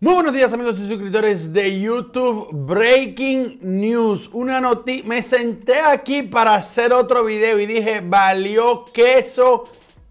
Muy buenos días amigos y suscriptores de YouTube. Breaking news. Una noticia. Me senté aquí para hacer otro video y dije, valió queso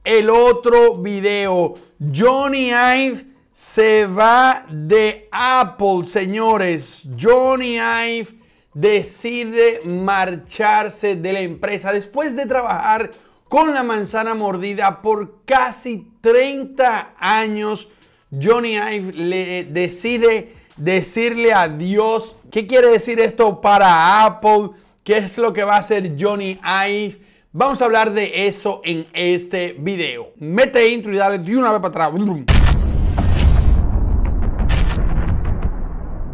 el otro video. Johnny Ive se va de Apple, señores. Johnny Ive decide marcharse de la empresa después de trabajar con la manzana mordida por casi 30 años Johnny Ive decide decirle adiós. ¿Qué quiere decir esto para Apple? ¿Qué es lo que va a hacer Johnny Ive? Vamos a hablar de eso en este video. Mete intro y dale de una vez para atrás.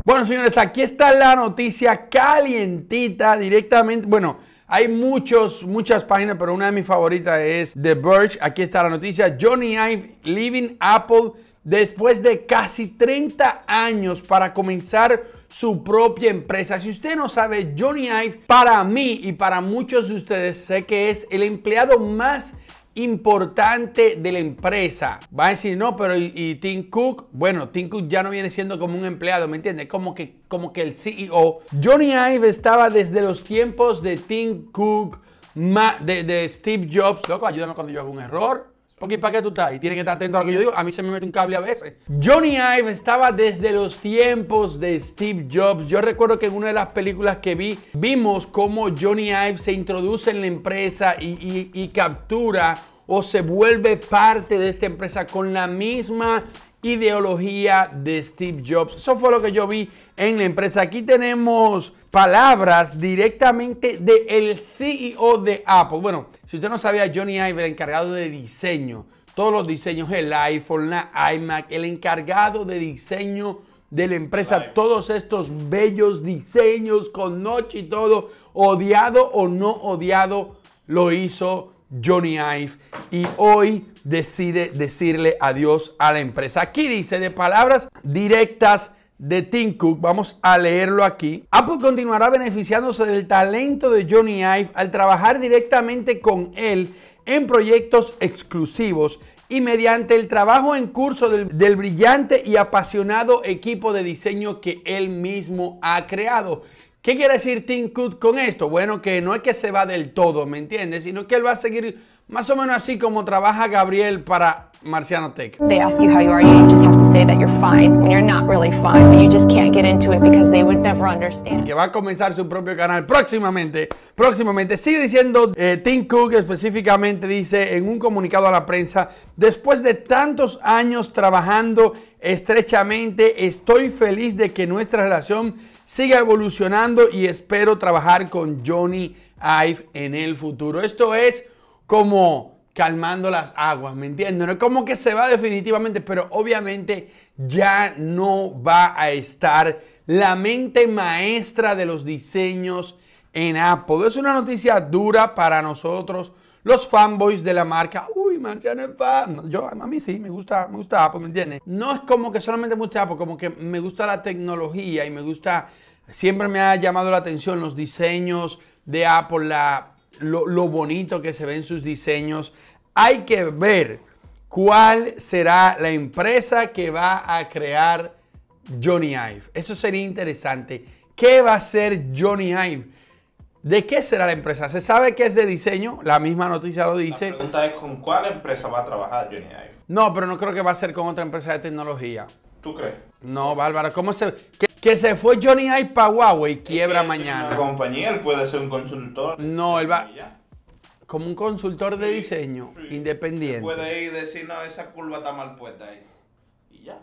Bueno, señores, aquí está la noticia calientita directamente. Bueno, hay muchos, muchas páginas, pero una de mis favoritas es The Verge. Aquí está la noticia. Johnny Ive leaving Apple después de casi 30 años para comenzar su propia empresa. Si usted no sabe, Johnny Ive, para mí y para muchos de ustedes, sé que es el empleado más importante de la empresa. Va a decir, no, pero ¿y, Tim Cook? Bueno, Tim Cook ya no viene siendo como un empleado, ¿me entiendes? Como que, como que el CEO. Johnny Ive estaba desde los tiempos de Tim Cook, de, de Steve Jobs. Loco, ayúdame cuando yo hago un error. ¿para qué tú estás? Y tienes que estar atento a lo que yo digo. A mí se me mete un cable a veces. Johnny Ive estaba desde los tiempos de Steve Jobs. Yo recuerdo que en una de las películas que vi, vimos cómo Johnny Ive se introduce en la empresa y, y captura o se vuelve parte de esta empresa con la misma ideología de Steve Jobs. Eso fue lo que yo vi en la empresa. Aquí tenemos palabras directamente del CEO de Apple. Bueno, si usted no sabía, Johnny Ive, el encargado de diseño, todos los diseños, el iPhone, la iMac, el encargado de diseño de la empresa, todos estos bellos diseños con noche y todo, odiado o no odiado, lo hizo Johnny Ive y hoy decide decirle adiós a la empresa. Aquí dice de palabras directas de Tim Cook, vamos a leerlo aquí. Apple continuará beneficiándose del talento de Johnny Ive al trabajar directamente con él en proyectos exclusivos y mediante el trabajo en curso del, del, brillante y apasionado equipo de diseño que él mismo ha creado. ¿Qué quiere decir Tim Cook con esto? Bueno, que no es que se va del todo, ¿me entiendes? Sino que él va a seguir más o menos así como trabaja Gabriel para Marciano Tech. Que va a comenzar su propio canal próximamente, próximamente. Sigue diciendo eh, Tim Cook específicamente dice en un comunicado a la prensa, después de tantos años trabajando estrechamente. Estoy feliz de que nuestra relación siga evolucionando y espero trabajar con Johnny Ive en el futuro. Esto es como calmando las aguas, ¿me entiendes? No es como que se va definitivamente, pero obviamente ya no va a estar la mente maestra de los diseños en Apple. Es una noticia dura para nosotros, los fanboys de la marca no es yo, a mí sí, me gusta, me gusta Apple, ¿me entiendes? No es como que solamente me gusta Apple, como que me gusta la tecnología y me gusta. Siempre me ha llamado la atención los diseños de Apple, la, lo, lo bonito que se ven sus diseños. Hay que ver cuál será la empresa que va a crear Johnny Ive. Eso sería interesante. ¿Qué va a ser Johnny Ive? ¿De qué será la empresa? Se sabe que es de diseño, la misma noticia lo dice. La pregunta es con cuál empresa va a trabajar Johnny Ive. No, pero no creo que va a ser con otra empresa de tecnología. ¿Tú crees? No, Bárbara, ¿cómo se...? Que, se fue Johnny Ive para Huawei, quiebra mañana. Una compañía, él puede ser un consultor. No, él va... Como un consultor de diseño independiente. Puede ir y decir, no, esa curva está mal puesta ahí. Y ya.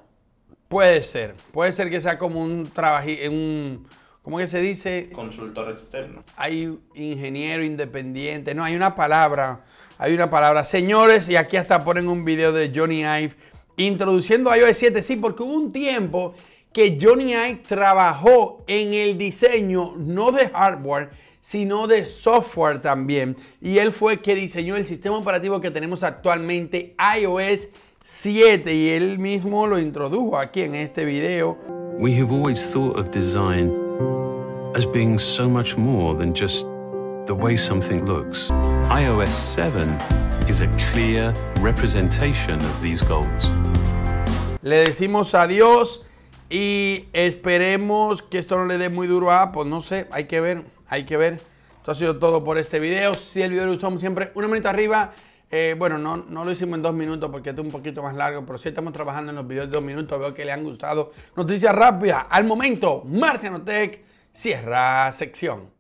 Puede ser. Puede ser que sea como un en un ¿Cómo que se dice? Consultor externo. Hay ingeniero independiente. No, hay una palabra. Hay una palabra. Señores, y aquí hasta ponen un video de Johnny Ive introduciendo iOS 7. Sí, porque hubo un tiempo que Johnny Ive trabajó en el diseño, no de hardware, sino de software también. Y él fue que diseñó el sistema operativo que tenemos actualmente, iOS 7. Y él mismo lo introdujo aquí en este video. We have always thought of design so much more way iOS 7 Le decimos adiós y esperemos que esto no le dé muy duro a Apple, no sé, hay que ver, hay que ver. Esto ha sido todo por este video. Si el video le gustó, siempre una manito arriba. Eh, bueno, no, no lo hicimos en dos minutos porque es un poquito más largo, pero si estamos trabajando en los videos de dos minutos. Veo que le han gustado. Noticias rápidas, al momento, Marcianotech Cierra sección.